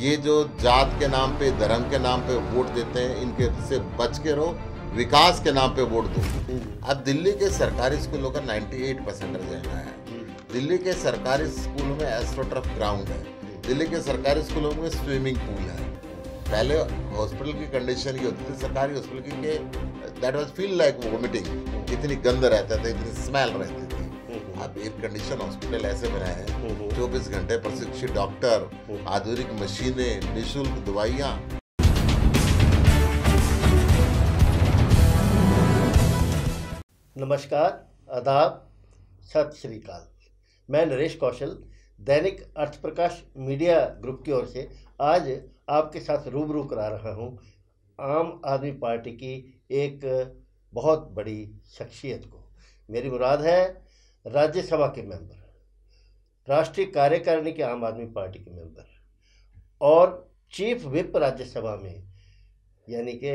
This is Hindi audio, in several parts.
ये जो जात के नाम पे धर्म के नाम पे वोट देते हैं इनके से बच के रहो विकास के नाम पे वोट दो अब दिल्ली के सरकारी स्कूलों का 98 परसेंट रिजल्ट आया है दिल्ली के सरकारी स्कूलों में एस्ट्रोटर्फ ग्राउंड है दिल्ली के सरकारी स्कूलों में स्विमिंग पूल है पहले हॉस्पिटल की कंडीशन ये होती थी सरकारी हॉस्पिटल की that was feel like vomiting इतनी गंद रहता था इतनी स्मेल रहती थी अब एयर कंडीशन हॉस्पिटल ऐसे बनाए हैं हम्म, हम्म। चौबीस घंटे प्रशिक्षित डॉक्टर हम्म। आधुनिक मशीनें निःशुल्क दवाइयाँ नमस्कार आदाब सत श्रीकाल मैं नरेश कौशल दैनिक अर्थप्रकाश मीडिया ग्रुप की ओर से आज आपके साथ रूबरू करा रहा हूँ आम आदमी पार्टी की एक बहुत बड़ी शख्सियत को मेरी मुराद है राज्यसभा के मेंबर राष्ट्रीय कार्यकारिणी के आम आदमी पार्टी के मेंबर और चीफ विप राज्यसभा में यानी कि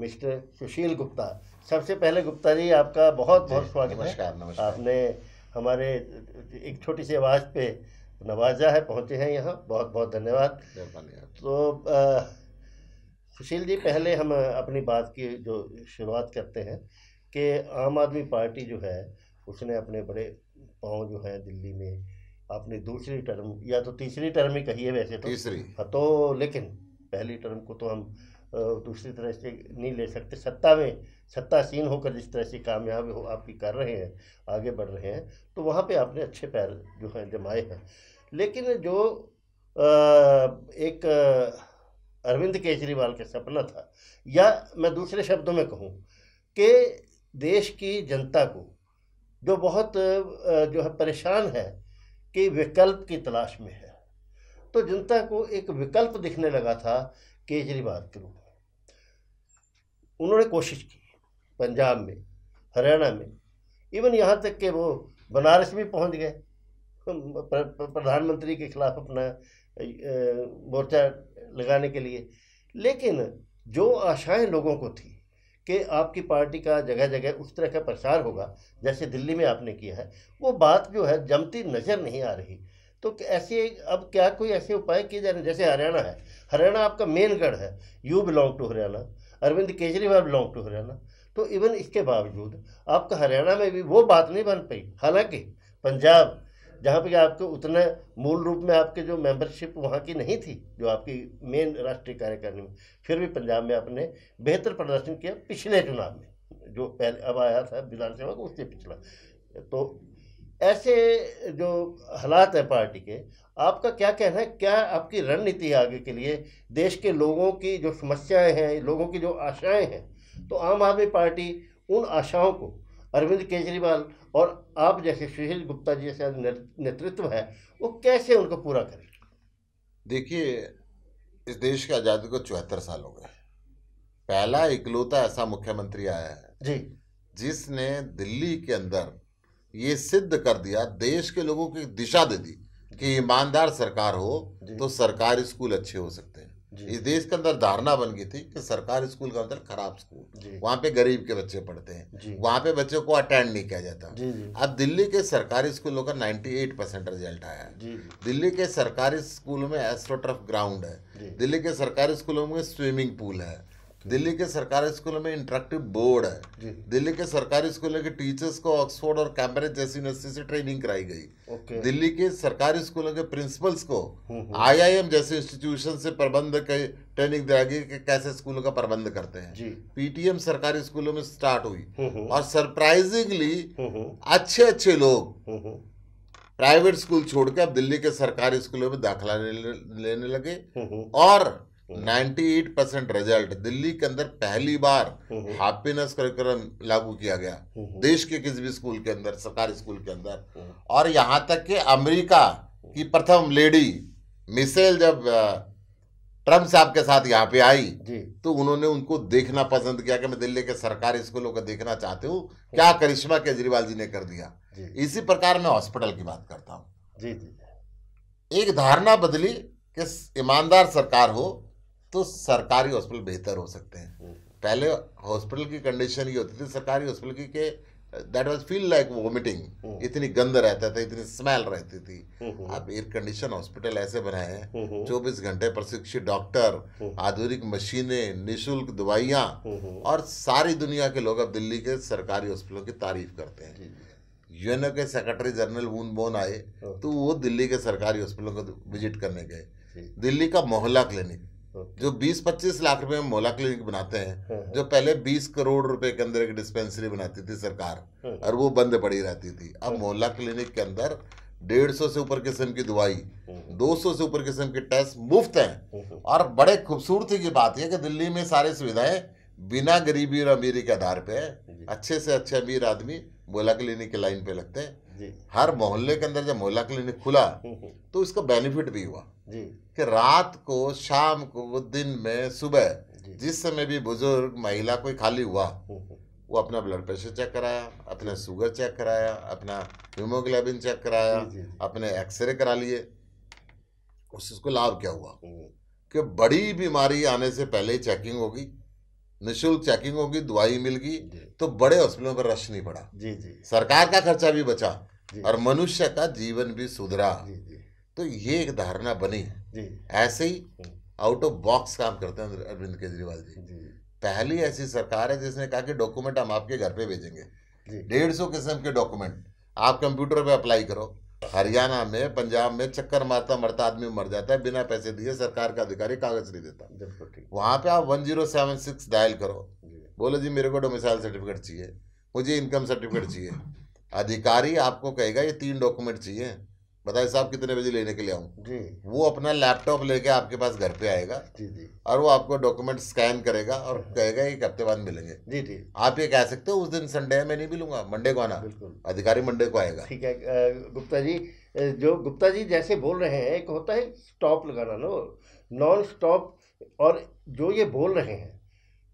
मिस्टर सुशील गुप्ता सबसे पहले गुप्ता जी आपका बहुत बहुत स्वागत है आपने हमारे एक छोटी सी आवाज़ पे नवाजा है पहुँचे हैं यहाँ बहुत बहुत धन्यवाद तो आ, सुशील जी पहले हम अपनी बात की जो शुरुआत करते हैं कि आम आदमी पार्टी जो है उसने अपने बड़े पाँव जो है दिल्ली में अपनी दूसरी टर्म या तो तीसरी टर्म ही कही है वैसे तो तीसरी हाँ, तो लेकिन पहली टर्म को तो हम दूसरी तरह से नहीं ले सकते सत्ता में सत्तासीन होकर जिस तरह से कामयाब हो आपकी कर रहे हैं आगे बढ़ रहे हैं तो वहाँ पे आपने अच्छे पैर जो हैं जमाए हैं लेकिन जो एक अरविंद केजरीवाल का के सपना था या मैं दूसरे शब्दों में कहूँ कि देश की जनता को जो बहुत जो है परेशान है कि विकल्प की तलाश में है तो जनता को एक विकल्प दिखने लगा था केजरीवाल के रूप में उन्होंने कोशिश की पंजाब में हरियाणा में इवन यहाँ तक कि वो बनारस में पहुँच गए प्रधानमंत्री के खिलाफ अपना मोर्चा लगाने के लिए लेकिन जो आशाएं लोगों को थी कि आपकी पार्टी का जगह जगह उस तरह का प्रचार होगा जैसे दिल्ली में आपने किया है वो बात जो है जमती नज़र नहीं आ रही तो ऐसे अब क्या कोई ऐसे उपाय किए जा रहे हैं जैसे हरियाणा है हरियाणा आपका मेनगढ़ है you belong to Haryana Arvind Kejriwal belong to Haryana तो इवन इसके बावजूद आपका हरियाणा में भी वो बात नहीं बन पाई हालांकि पंजाब जहाँ पे आपके उतने मूल रूप में आपके जो मेंबरशिप वहाँ की नहीं थी जो आपकी मेन राष्ट्रीय कार्यकारिणी में फिर भी पंजाब में आपने बेहतर प्रदर्शन किया पिछले चुनाव में जो पहले अब आया था विधानसभा को उससे पिछला तो ऐसे जो हालात है पार्टी के आपका क्या कहना है क्या आपकी रणनीति है आगे के लिए देश के लोगों की जो समस्याएं हैं लोगों की जो आशाएं हैं तो आम आदमी पार्टी उन आशाओं को अरविंद केजरीवाल और आप जैसे सुशील गुप्ता जी जैसे नेतृत्व है वो कैसे उनको पूरा करें देखिए इस देश की आज़ादी को चौहत्तर साल हो गए पहला इकलौता ऐसा मुख्यमंत्री आया है जी जिसने दिल्ली के अंदर ये सिद्ध कर दिया देश के लोगों की दिशा दे दी कि ईमानदार सरकार हो तो सरकारी स्कूल अच्छे हो सकते हैं इस देश के अंदर धारणा बन गई थी कि सरकार स्कूल का मतलब खराब स्कूल वहाँ पे गरीब के बच्चे पढ़ते हैं वहाँ पे बच्चों को अटेंड नहीं किया जाता जी, जी। अब दिल्ली के सरकारी स्कूलों का 98 परसेंट रिजल्ट आया है दिल्ली के सरकारी स्कूलों में एस्ट्रोटर्फ ग्राउंड है दिल्ली के सरकारी स्कूलों में स्विमिंग पूल है दिल्ली के सरकारी स्कूलों में इंटरेक्टिव बोर्ड है दिल्ली के सरकारी स्कूलों के टीचर्स को ऑक्सफोर्ड और कैम्ब्रिज जैसी यूनिवर्सिटी से ट्रेनिंग कराई गई दिल्ली के सरकारी स्कूलों के प्रिंसिपल्स को आईआईएम हम्म, हम्म। जैसे इंस्टीट्यूशन से प्रबंध के ट्रेनिंग दिलाई गई कि कैसे स्कूलों का प्रबंध करते हैं पीटीएम सरकारी स्कूलों में स्टार्ट हुई हम्म, और सरप्राइजिंगली अच्छे अच्छे लोग प्राइवेट स्कूल छोड़कर अब दिल्ली के सरकारी स्कूलों में दाखिला लेने लगे और 98 परसेंट रिजल्ट दिल्ली के अंदर पहली बार हैप्पीनेस कार्यक्रम हम्म। लागू किया गया हम्म हम्म। देश के किसी भी स्कूल के अंदर सरकारी स्कूल के अंदर और यहाँ तक कि अमेरिका की प्रथम लेडी मिसेल जब ट्रम्प साहब के साथ यहाँ पे आई तो उन्होंने उनको देखना पसंद किया कि मैं दिल्ली के सरकारी स्कूलों को देखना चाहती हूँ क्या करिश्मा केजरीवाल जी ने कर दिया इसी प्रकार मैं हॉस्पिटल की बात करता हूँ जी जी एक धारणा बदली कि ईमानदार सरकार हो तो सरकारी हॉस्पिटल बेहतर हो सकते हैं हम्म। पहले हॉस्पिटल की कंडीशन ये होती थी सरकारी हॉस्पिटल की के that was feel like vomiting इतनी गंद रहता था इतनी स्मेल रहती थी अब एयर कंडीशन हॉस्पिटल ऐसे बनाए हैं हम्म, हम्म। चौबीस घंटे प्रशिक्षित डॉक्टर आधुनिक मशीनें निशुल्क दवाइयाँ और सारी दुनिया के लोग अब दिल्ली के सरकारी हॉस्पिटलों की तारीफ करते हैं यूएनओ के सेक्रेटरी जनरल वून बोन आए हाँ। तो वो दिल्ली के सरकारी हॉस्पिटलों को विजिट करने गए दिल्ली का मोहल्ला क्लिनिक जो 20-25 लाख रुपए में मोला क्लिनिक बनाते हैं हाँ, हाँ। जो पहले 20 करोड़ रुपए के अंदर एक डिस्पेंसरी बनाती थी सरकार हाँ। और वो बंद पड़ी रहती थी अब मोहल्ला क्लिनिक के अंदर डेढ़ सौ से ऊपर किस्म की दवाई दो सौ से ऊपर किस्म के टेस्ट मुफ्त हैं और बड़े खूबसूरती की बात है कि दिल्ली में सारी सुविधाएं बिना गरीबी और अमीरी के आधार पे है अच्छे से अच्छे अमीर आदमी मोला क्लिनिक के लाइन पे लगते हैं हर मोहल्ले के अंदर जब मोहल्ला क्लिनिक खुला हम्म, हम्म। तो इसका बेनिफिट भी हुआ कि रात को शाम को दिन में सुबह जिस समय भी बुजुर्ग महिला कोई खाली हुआ हम्म, वो अपना ब्लड प्रेशर चेक कराया अपना शुगर चेक कराया अपना हीमोग्लोबिन चेक कराया अपने एक्सरे करा लिए उसको लाभ क्या हुआ कि बड़ी बीमारी आने से पहले ही चेकिंग होगी निःशुल्क चेकिंग होगी दवाई मिलगी तो बड़े हॉस्पिटलों पर रश नहीं पड़ा जी जी सरकार का खर्चा भी बचा और मनुष्य का जीवन भी सुधरा जी, जी। तो ये एक धारणा बनी है ऐसे ही आउट ऑफ बॉक्स काम करते हैं अरविंद केजरीवाल जी।, जी पहली ऐसी सरकार है जिसने कहा कि डॉक्यूमेंट हम आपके घर पे भेजेंगे डेढ़ सौ किस्म के डॉक्यूमेंट आप कंप्यूटर पे अप्लाई करो हरियाणा में पंजाब में चक्कर मारता मरता आदमी मर जाता है बिना पैसे दिए सरकार का अधिकारी कागज नहीं देता वहाँ पे आप one zero seven six dial करो बोलो जी मेरे को डोमिसाइल सर्टिफिकेट चाहिए मुझे इनकम सर्टिफिकेट चाहिए अधिकारी आपको कहेगा ये तीन डॉक्यूमेंट चाहिए बताए साहब कितने बजे लेने के लिए आऊँ जी वो अपना लैपटॉप लेके आपके पास घर पे आएगा जी जी और वो आपको डॉक्यूमेंट स्कैन करेगा और हाँ। कहेगा एक हफ्ते बाद मिलेंगे जी जी आप ये कह सकते हो उस दिन संडे है मैं नहीं मिलूंगा मंडे को आना बिल्कुल अधिकारी मंडे को आएगा ठीक है गुप्ता जी जो गुप्ता जी जैसे बोल रहे हैं एक होता है स्टॉप लगाना नो नॉन स्टॉप और जो ये बोल रहे हैं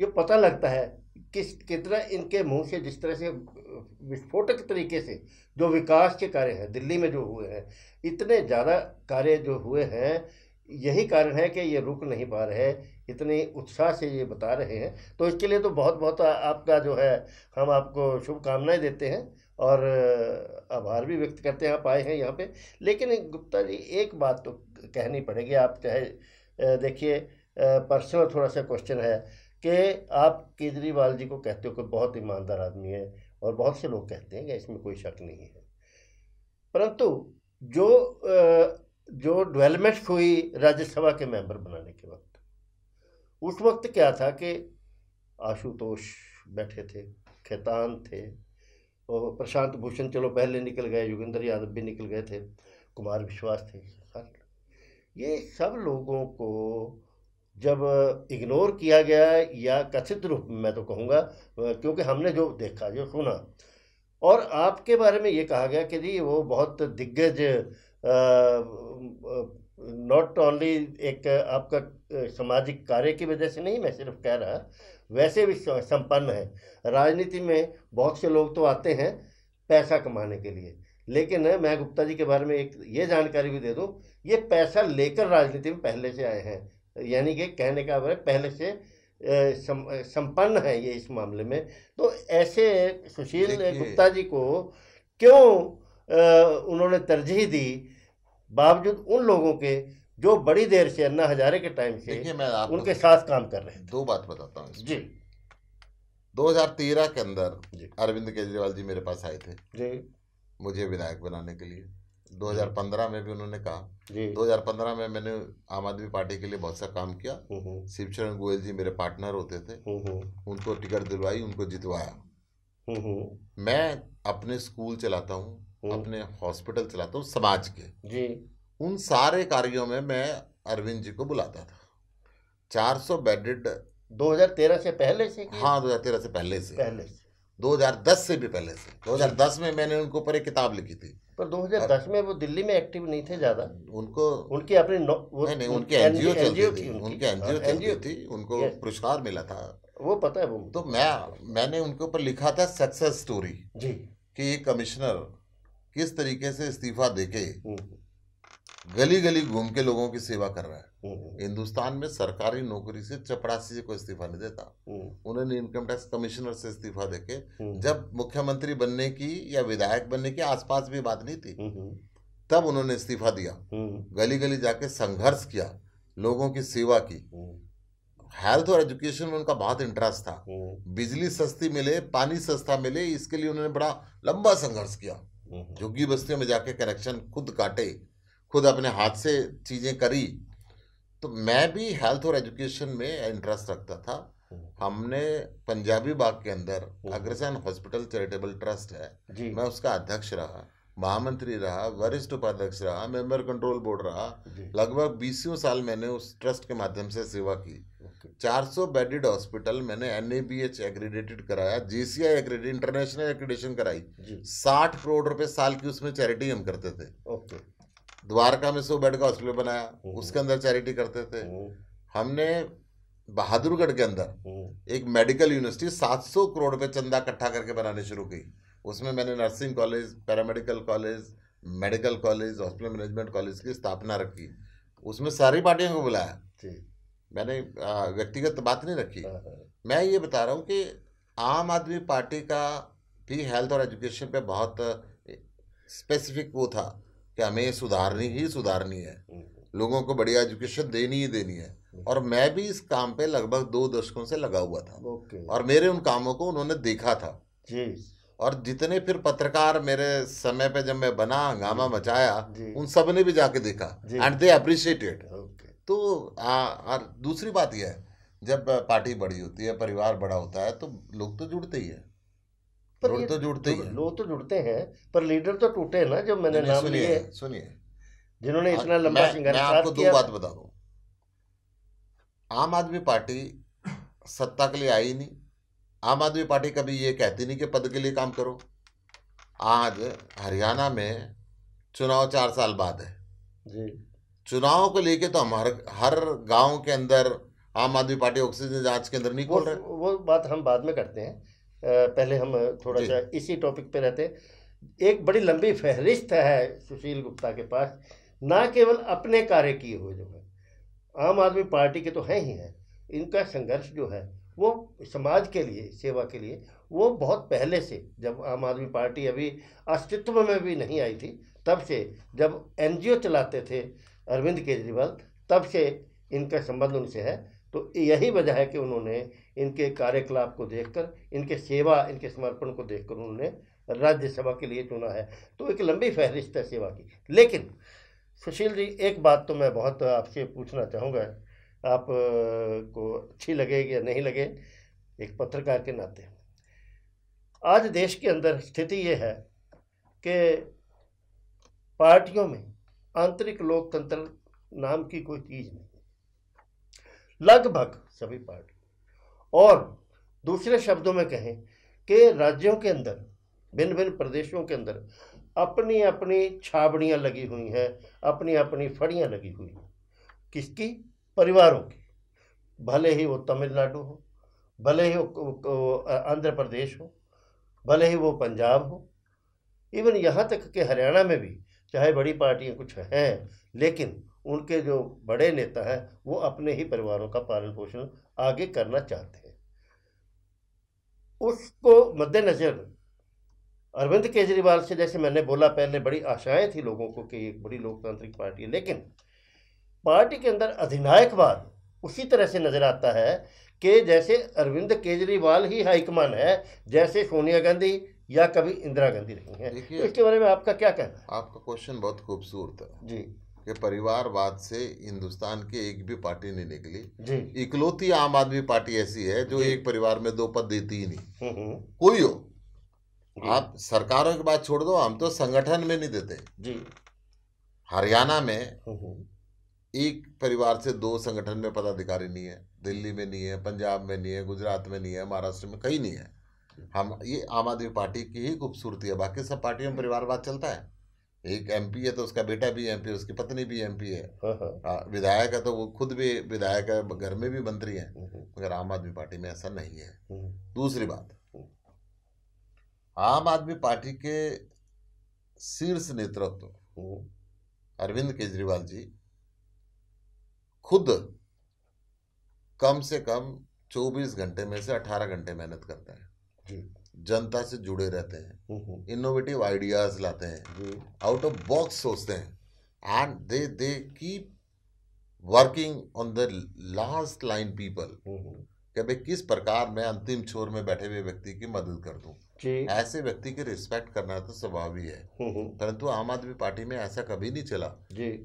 ये पता लगता है किस कितना इनके मुंह से जिस तरह से विस्फोटक तरीके से जो विकास के कार्य हैं दिल्ली में जो हुए हैं इतने ज़्यादा कार्य जो हुए हैं यही कारण है कि ये रुक नहीं पा रहे इतने उत्साह से ये बता रहे हैं तो इसके लिए तो बहुत बहुत आपका जो है हम आपको शुभकामनाएं देते हैं और आभार भी व्यक्त करते हैं आप आए हैं यहाँ पे लेकिन गुप्ता जी एक बात तो कहनी पड़ेगी आप चाहे देखिए पर्सनल थोड़ा सा क्वेश्चन है कि आप केजरीवाल जी को कहते हो कि बहुत ईमानदार आदमी है और बहुत से लोग कहते हैं कि इसमें कोई शक नहीं है परंतु जो जो डेवलपमेंट हुई राज्यसभा के मेंबर बनाने के वक्त उस वक्त क्या था कि आशुतोष बैठे थे खेतान थे और प्रशांत भूषण चलो पहले निकल गए योगेंद्र यादव भी निकल गए थे कुमार विश्वास थे ये सब लोगों को जब इग्नोर किया गया या कथित रूप में मैं तो कहूँगा क्योंकि हमने जो देखा जो सुना और आपके बारे में ये कहा गया कि जी वो बहुत दिग्गज नॉट ओनली एक आपका सामाजिक कार्य की वजह से नहीं मैं सिर्फ कह रहा वैसे भी संपन्न है राजनीति में बहुत से लोग तो आते हैं पैसा कमाने के लिए लेकिन मैं गुप्ता जी के बारे में एक ये जानकारी भी दे दूँ ये पैसा लेकर राजनीति में पहले से आए हैं यानी कि कहने का वह मतलब पहले से संपन्न है ये इस मामले में तो ऐसे सुशील गुप्ता जी को क्यों उन्होंने तरजीह दी बावजूद उन लोगों के जो बड़ी देर से अन्ना हजारे के टाइम से मैं उनके साथ काम कर रहे हैं दो बात बताता हूँ जी 2013 के अंदर अरविंद केजरीवाल जी मेरे पास आए थे जी मुझे विधायक बनाने के लिए 2015 में भी उन्होंने कहा दो हजार पंद्रह में मैंने आम आदमी पार्टी के लिए बहुत सा काम किया हम्म, हम्म। शिवचरण गोयल जी मेरे पार्टनर होते थे हम्म, उनको टिकट दिलवाई उनको जितवाया मैं अपने स्कूल चलाता हूँ अपने हॉस्पिटल चलाता हूँ समाज के जी उन सारे कार्यों में मैं अरविंद जी को बुलाता था चार सौ बेडेड तेरह से पहले से हाँ दो से पहले से पहले से 2010 से भी पहले से 2010 में मैंने उनके ऊपर एक किताब लिखी थी पर 2010 में वो दिल्ली में एक्टिव नहीं थे ज़्यादा उनको उनकी अपनी नहीं नहीं उनके एनजीओ चलती थी उनके एनजीओ एनजीओ थी उनको पुरस्कार मिला था वो पता है वो तो मैं मैंने उनके ऊपर लिखा था सक्सेस स्टोरी जी कि ये कमिश्नर किस तरीके से इस्तीफा देके हम्म। गली गली घूम के लोगों की सेवा कर रहा है हम्म, हम्म। हिंदुस्तान में सरकारी नौकरी से चपरासी को इस्तीफा नहीं देता हम्म। उन्होंने इनकम टैक्स कमिश्नर से इस्तीफा देके जब मुख्यमंत्री बनने की या विधायक बनने के आसपास भी बात नहीं थी तब उन्होंने इस्तीफा दिया गली गली जाके संघर्ष किया लोगों की सेवा की हेल्थ और एजुकेशन में उनका बहुत इंटरेस्ट था बिजली सस्ती मिले पानी सस्ता मिले इसके लिए उन्होंने बड़ा लंबा संघर्ष किया झुग्गी बस्तियों में जाके कनेक्शन खुद काटे खुद अपने हाथ से चीज़ें करी तो मैं भी हेल्थ और एजुकेशन में इंटरेस्ट रखता था हम्म। हमने पंजाबी बाग के अंदर हम्म। अग्रसेन हॉस्पिटल चैरिटेबल ट्रस्ट है मैं उसका अध्यक्ष रहा महामंत्री रहा वरिष्ठ उपाध्यक्ष रहा मेंबर कंट्रोल बोर्ड रहा लगभग बीसों साल मैंने उस ट्रस्ट के माध्यम से सेवा की 400 बेडेड हॉस्पिटल मैंने N A B H accredited कराया जी सी आई एग्रीडेड इंटरनेशनल एग्रीडेशन कराई 60 करोड़ रुपए साल की उसमें चैरिटी हम करते थे ओके द्वारका में सौ बेड का हॉस्पिटल बनाया हम्म। उसके अंदर चैरिटी करते थे हम्म। हमने बहादुरगढ़ के अंदर हम्म। एक मेडिकल यूनिवर्सिटी 700 करोड़ रुपये चंदा इकट्ठा करके बनाने शुरू की उसमें मैंने nursing college paramedical college medical college hospital management college की स्थापना रखी उसमें सारी पार्टियों को बुलाया मैंने व्यक्तिगत बात नहीं रखी हाँ, हाँ। मैं ये बता रहा हूँ कि आम आदमी पार्टी का भी हेल्थ और एजुकेशन पे बहुत स्पेसिफिक वो था कि हमें सुधारनी ही सुधारनी है हम्म। लोगों को बढ़िया एजुकेशन देनी ही देनी है हम्म। और मैं भी इस काम पे लगभग दो दशकों से लगा हुआ था और मेरे उन कामों को उन्होंने देखा था और जितने फिर पत्रकार मेरे समय पे जब मैं बना हंगामा मचाया उन सब ने भी जाके देखा एंड दे अप्रिशिएटेड तो आ, आ, दूसरी बात यह है जब पार्टी बड़ी होती है परिवार बड़ा होता है तो लोग तो जुड़ते ही है पर लोग तो जुड़ते ही लोग तो जुड़ते हैं पर लीडर तो टूटे ना जो मैंने नाम लिए सुनिए जिन्होंने हाँ, इतना लंबा मैं आपको दो बात बता दो आम आदमी पार्टी सत्ता के लिए आई नहीं आम आदमी पार्टी कभी ये कहती नहीं कि पद के लिए काम करो आज हरियाणा में चुनाव चार साल बाद है जी चुनाव को लेके तो हम हर हर गांव के अंदर आम आदमी पार्टी ऑक्सीजन जांच केंद्र नहीं खोल रहे वो बात हम बाद में करते हैं पहले हम थोड़ा सा इसी टॉपिक पे रहते एक बड़ी लंबी फहरिस्त है सुशील गुप्ता के पास ना केवल अपने कार्य किए हुए जो है आम आदमी पार्टी के तो हैं ही हैं इनका संघर्ष जो है वो समाज के लिए सेवा के लिए वो बहुत पहले से जब आम आदमी पार्टी अभी अस्तित्व में भी नहीं आई थी तब से जब एनजीओ चलाते थे अरविंद केजरीवाल तब से इनका संबंध उनसे है तो यही वजह है कि उन्होंने इनके कार्यकलाप को देखकर इनके सेवा इनके समर्पण को देखकर उन्होंने राज्यसभा के लिए चुना है तो एक लंबी फहरिस्त है सेवा की लेकिन सुशील जी एक बात तो मैं बहुत आपसे पूछना चाहूँगा आप को अच्छी लगे या नहीं लगे एक पत्रकार के नाते आज देश के अंदर स्थिति ये है कि पार्टियों में आंतरिक लोकतंत्र नाम की कोई चीज़ नहीं लगभग सभी पार्ट और दूसरे शब्दों में कहें कि राज्यों के अंदर भिन्न भिन्न प्रदेशों के अंदर अपनी अपनी छाबड़ियाँ लगी हुई हैं अपनी अपनी फड़ियाँ लगी हुई हैं किसकी परिवारों की भले ही वो तमिलनाडु हो भले ही वो आंध्र प्रदेश हो भले ही वो पंजाब हो इवन यहाँ तक कि हरियाणा में भी चाहे बड़ी पार्टियाँ कुछ हैं लेकिन उनके जो बड़े नेता हैं वो अपने ही परिवारों का पालन पोषण आगे करना चाहते हैं उसको मद्देनज़र अरविंद केजरीवाल से जैसे मैंने बोला पहले बड़ी आशाएं थी लोगों को कि एक बड़ी लोकतांत्रिक पार्टी है लेकिन पार्टी के अंदर अधिनायकवाद उसी तरह से नज़र आता है कि जैसे अरविंद केजरीवाल ही हाईकमान है जैसे सोनिया गांधी या कभी इंदिरा गांधी रही हैं तो इसके बारे में आपका क्या कहना है आपका क्वेश्चन बहुत खूबसूरत है जी कि परिवारवाद से हिंदुस्तान की एक भी पार्टी नहीं निकली इकलौती आम आदमी पार्टी ऐसी है जो एक परिवार में दो पद देती ही नहीं हम्म, हम्म। कोई हो आप सरकारों की बात छोड़ दो हम तो संगठन में नहीं देते हरियाणा में हम्म, एक परिवार से दो संगठन में पदाधिकारी नहीं है दिल्ली में नहीं है पंजाब में नहीं है गुजरात में नहीं है महाराष्ट्र में कहीं नहीं है हम ये आम आदमी पार्टी की ही खूबसूरती है बाकी सब पार्टियों में परिवारवाद चलता है एक एमपी है तो उसका बेटा भी एमपी है उसकी पत्नी भी एमपी है हाँ, हाँ। हाँ, विधायक है तो वो खुद भी विधायक है घर में भी मंत्री है हम्म, हम्म। मगर आम आदमी पार्टी में ऐसा नहीं है हम्म, दूसरी बात आम आदमी पार्टी के शीर्ष नेतृत्व अरविंद केजरीवाल जी खुद कम से कम 24 घंटे में से 18 घंटे मेहनत करते हैं जनता से जुड़े रहते हैं इनोवेटिव हम्म, आइडियाज हम्म। लाते हैं आउट ऑफ बॉक्स सोचते हैं and they they keep working on the last line people कि भाई किस प्रकार मैं अंतिम छोर में बैठे हुए व्यक्ति की मदद कर दूं ऐसे व्यक्ति की रिस्पेक्ट करना तो स्वभाव ही है हम्म, परंतु आम आदमी पार्टी में ऐसा कभी नहीं चला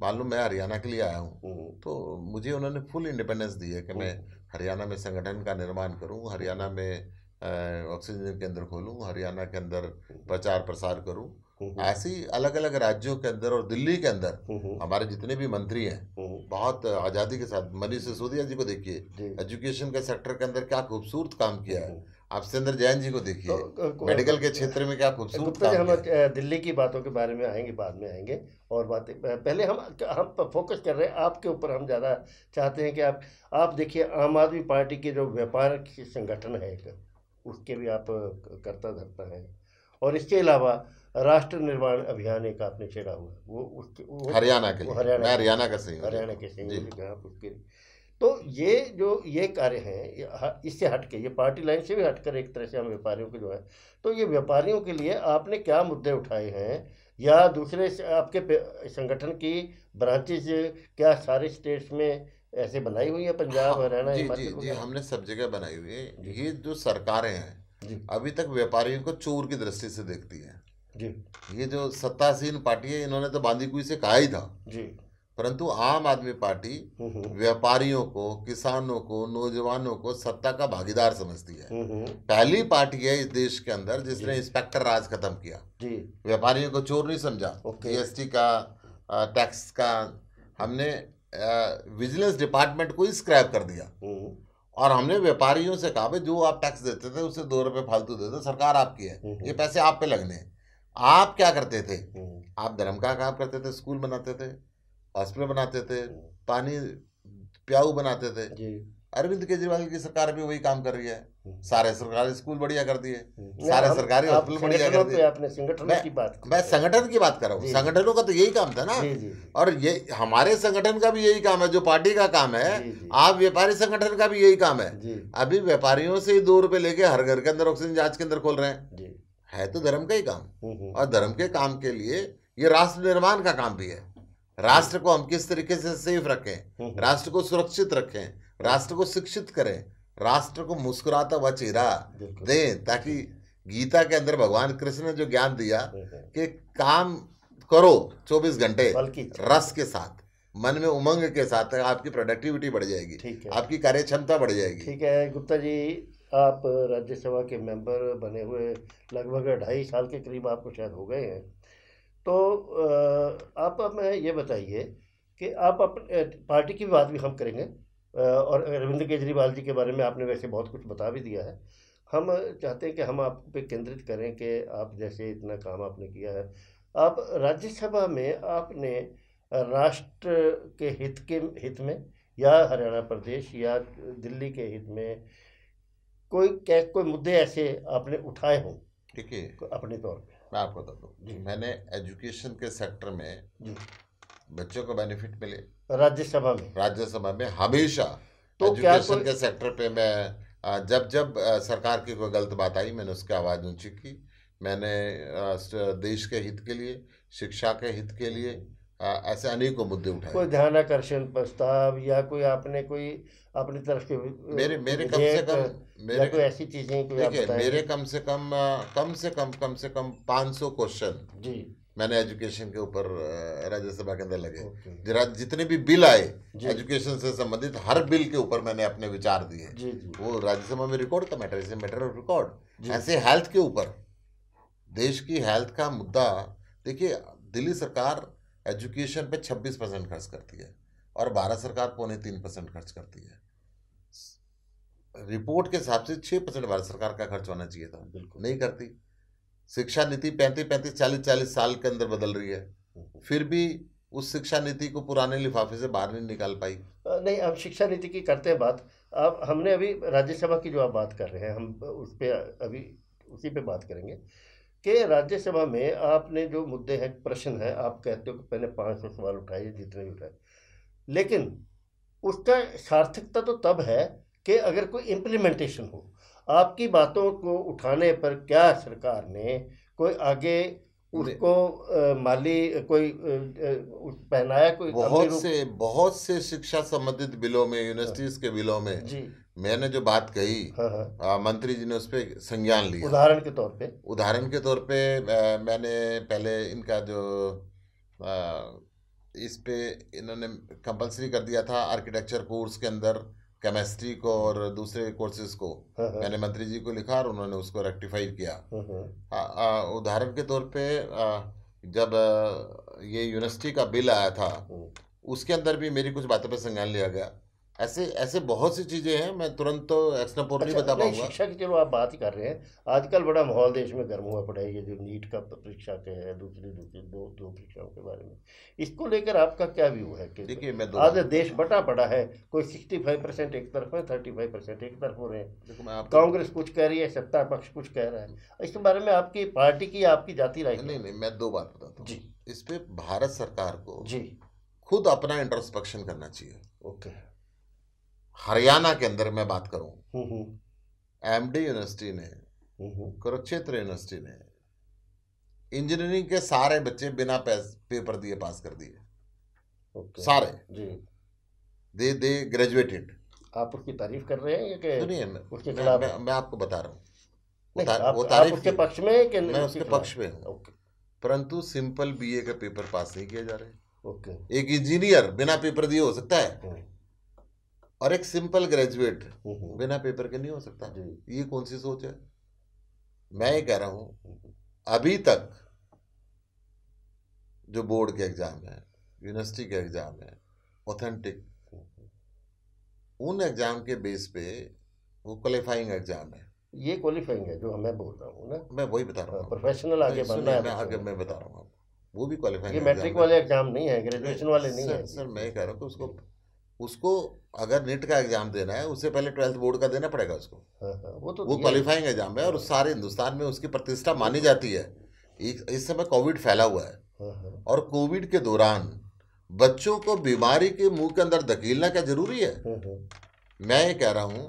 मान लो मैं हरियाणा के लिए आया हूँ तो मुझे उन्होंने फुल इंडिपेंडेंस दी है कि मैं हरियाणा में संगठन का निर्माण करूँ हरियाणा में ऑक्सीजन केंद्र खोलूँ हरियाणा के अंदर हम्म। प्रचार प्रसार करूँ हम्म। ऐसी अलग अलग राज्यों के अंदर और दिल्ली के अंदर हम्म। हमारे जितने भी मंत्री हैं बहुत आज़ादी के साथ मनीष सिसोदिया जी को देखिए एजुकेशन के सेक्टर के अंदर क्या खूबसूरत काम किया है आप सत्येंद्र जैन जी को देखिए तो, मेडिकल के क्षेत्र में क्या खूबसूरत काम हम दिल्ली की बातों के बारे में आएंगे बाद में आएंगे और बातें पहले हम हम फोकस कर रहे हैं आपके ऊपर हम ज़्यादा चाहते हैं कि आप आप देखिए आम आदमी पार्टी के जो व्यापार संगठन है उसके भी आप करता धरता है और इसके अलावा राष्ट्र निर्माण अभियान एक आपने छेड़ा हुआ वो उसके हरियाणा के हरियाणा हरियाणा का सही हरियाणा के सही उसके तो ये जो ये कार्य हैं इससे हट के ये पार्टी लाइन से भी हटकर एक तरह से हम व्यापारियों के जो है तो ये व्यापारियों के लिए आपने क्या मुद्दे उठाए हैं या दूसरे आपके संगठन की ब्रांचेज क्या सारे स्टेट्स में ऐसे बनाई हुई है पंजाब हरियाणा जी जी जी हमने सब जगह बनाई हुई है ये जो सरकारें हैं अभी तक व्यापारियों को चोर की दृष्टि से देखती है जी ये जो सत्तासीन पार्टी है इन्होंने तो बांदीकुई से कहा ही था जी परंतु आम आदमी पार्टी हम्म, हम्म। व्यापारियों को किसानों को नौजवानों को सत्ता का भागीदार समझती है हम्म, पहली पार्टी है इस देश के अंदर जिसने इंस्पेक्टर राज खत्म किया व्यापारियों को चोर नहीं समझा जीएसटी का टैक्स का हमने विजिलेंस डिपार्टमेंट को ही स्क्रैप कर दिया हम्म। और हमने व्यापारियों से कहा भाई जो आप टैक्स देते थे उससे दो रुपए फालतू देते सरकार आपकी है हम्म। ये पैसे आप पे लगने हैं आप क्या करते थे हम्म। आप धर्म का काम करते थे स्कूल बनाते थे हॉस्पिटल बनाते थे पानी प्याऊ बनाते थे अरविंद केजरीवाल की सरकार भी वही काम कर रही है सारे सरकारी स्कूल बढ़िया कर दिए हम्म। सारे सरकारी हॉस्पिटल बढ़िया कर दिए आपने संगठन की बात मैं संगठन की बात कर रहा हूँ संगठनों का तो यही काम था ना और ये हमारे संगठन का भी यही काम है जो पार्टी का काम है आप व्यापारी संगठन का भी यही काम है अभी व्यापारियों से ही दो रुपए लेके हर घर के अंदर ऑक्सीजन जांच अंदर खोल रहे हैं है तो धर्म का ही काम हम्म, हम्म। और धर्म के काम के लिए ये राष्ट्र निर्माण का काम भी है राष्ट्र को हम किस तरीके से सेफ रखें राष्ट्र को सुरक्षित रखें राष्ट्र को शिक्षित करें राष्ट्र को मुस्कुराता हुआ चेहरा दें ताकि गीता के अंदर भगवान कृष्ण ने जो ज्ञान दिया हम्म, हम्म। कि काम करो 24 घंटे रस के साथ मन में उमंग के साथ आपकी प्रोडक्टिविटी बढ़ जाएगी ठीक है आपकी कार्य क्षमता बढ़ जाएगी ठीक है गुप्ता जी आप राज्यसभा के मेंबर बने हुए लगभग ढाई साल के करीब आपको शायद हो गए हैं तो आप हमें ये बताइए कि आप अपने पार्टी की बात भी हम करेंगे और अरविंद केजरीवाल जी के बारे में आपने वैसे बहुत कुछ बता भी दिया है हम चाहते हैं कि हम आप पे केंद्रित करें कि आप जैसे इतना काम आपने किया है आप राज्यसभा में आपने राष्ट्र के हित के हित में या हरियाणा प्रदेश या दिल्ली के हित में कोई क्या कोई मुद्दे ऐसे आपने उठाए हों देखिए अपने तौर पे मैं आपको बता दूँ जी मैंने एजुकेशन के सेक्टर में जी बच्चों को बेनिफिट मिले राज्यसभा में राज्यसभा में हमेशा तो एजुकेशन के सेक्टर पे मैं जब जब सरकार की कोई गलत बात आई मैंने उसकी आवाज़ ऊंची की मैंने देश के हित के लिए शिक्षा के हित के लिए ऐसे अनेकों मुद्दे उठाए कोई ध्यान आकर्षण प्रस्ताव या कोई आपने कोई अपनी तरफ के मेरे मेरे कम से कम मेरे कोई ऐसी चीजें मेरे कम से कम कम से कम कम से कम सौ क्वेश्चन जी मैंने एजुकेशन के ऊपर राज्यसभा के अंदर लगे जितने भी बिल आए एजुकेशन से संबंधित हर बिल के ऊपर मैंने अपने विचार दिए वो राज्यसभा में रिकॉर्ड था matter is matter of record ऐसे हेल्थ के ऊपर देश की हेल्थ का मुद्दा देखिए दिल्ली सरकार एजुकेशन पे 26 परसेंट खर्च करती है और भारत सरकार पौने तीन परसेंट खर्च करती है रिपोर्ट के हिसाब से छः परसेंट भारत सरकार का खर्च होना चाहिए था बिल्कुल नहीं करती शिक्षा नीति पैंतीस पैंतीस चालीस चालीस साल के अंदर बदल रही है फिर भी उस शिक्षा नीति को पुराने लिफाफे से बाहर नहीं निकाल पाई नहीं अब शिक्षा नीति की करते हैं बात अब हमने अभी राज्यसभा की जो आप बात कर रहे हैं हम उस पर अभी उसी पे बात करेंगे कि राज्यसभा में आपने जो मुद्दे हैं प्रश्न है आप कहते हो कि पहले पाँच सौ सवाल उठाए जितने भी उठाए लेकिन उसका सार्थकता तो तब है कि अगर कोई इम्प्लीमेंटेशन हो आपकी बातों को उठाने पर क्या सरकार ने कोई आगे उसको माली कोई पहनाया कोई बहुत से बहुत से शिक्षा संबंधित बिलों में यूनिवर्सिटीज हाँ। के बिलों में जी मैंने जो बात कही हाँ हाँ। मंत्री जी ने उस पर संज्ञान लिया उदाहरण के तौर पे उदाहरण के तौर पे मैंने पहले इनका जो आ, इस पे इन्होंने कंपलसरी कर दिया था आर्किटेक्चर कोर्स के अंदर केमिस्ट्री को और दूसरे कोर्सेज को हाँ, हाँ। मैंने मंत्री जी को लिखा और उन्होंने उसको रेक्टिफाई किया हाँ, उदाहरण के तौर पे आ, जब ये यूनिवर्सिटी का बिल आया था उसके अंदर भी मेरी कुछ बातों पर संज्ञान लिया गया ऐसे ऐसे बहुत सी चीज़ें हैं मैं तुरंत तो एक्सनापोर अच्छा, बता पाऊंगा शिक्षा की चलो आप बात ही कर रहे हैं आजकल बड़ा माहौल देश में गर्म हुआ पड़ा है ये जो नीट का परीक्षा के है दूसरी दूसरी दो दो परीक्षाओं के बारे में इसको लेकर आपका क्या व्यू है कि देखिए मैं आज देश बटा पड़ा है कोई सिक्सटी फाइव परसेंट एक तरफ है थर्टी फाइव परसेंट एक तरफ हो रहे हैं कांग्रेस कुछ कह रही है सत्ता पक्ष कुछ कह रहा है इसके बारे में आपकी पार्टी की आपकी जाति राय नहीं नहीं मैं दो बात बताता हूँ जी इस पर भारत सरकार को जी खुद अपना इंट्रोस्पेक्शन करना चाहिए ओके हरियाणा के अंदर मैं बात करूं एमडी हम्म, यूनिवर्सिटी हम्म। ने हम्म, कुरुक्षेत्र यूनिवर्सिटी ने इंजीनियरिंग के सारे बच्चे बिना पेपर दिए पास कर दिए okay. सारे जी दे दे ग्रेजुएटेड आप उसकी तारीफ कर रहे हैं कि नहीं मैं, उसके मैं, मैं, मैं आपको बता रहा हूँ वो तारीफ उसके पक्ष में कि मैं उसके पक्ष में हूँ परंतु सिंपल बीए का पेपर पास नहीं किया जा रहा है ओके एक इंजीनियर बिना पेपर दिए हो सकता है और एक सिंपल ग्रेजुएट हम्म, हम्म। बिना पेपर के नहीं हो सकता ये कौन सी सोच है मैं ये कह रहा हूं हम्म, अभी तक जो बोर्ड के एग्जाम है यूनिवर्सिटी के एग्जाम है ऑथेंटिक उन एग्जाम के बेस पे वो क्वालिफाइंग एग्जाम है ये क्वालिफाइंग है जो मैं बोल रहा हूँ ना मैं वही बता रहा हूँ हाँ, प्रोफेशनल आगे बनना है मैं तो आगे मैं बता रहा हूँ वो भी क्वालिफाइंग मैट्रिक वाले एग्जाम नहीं है ग्रेजुएशन वाले नहीं है सर मैं कह रहा हूँ उसको उसको अगर नेट का एग्जाम देना है उससे पहले ट्वेल्थ बोर्ड का देना पड़ेगा उसको हाँ, हाँ, वो तो वो क्वालिफाइंग एग्जाम है और सारे हिंदुस्तान में उसकी प्रतिष्ठा मानी जाती है इस समय कोविड फैला हुआ है हाँ, और कोविड के दौरान बच्चों को बीमारी के मुंह के अंदर धकीलना क्या जरूरी है मैं ये कह रहा हूँ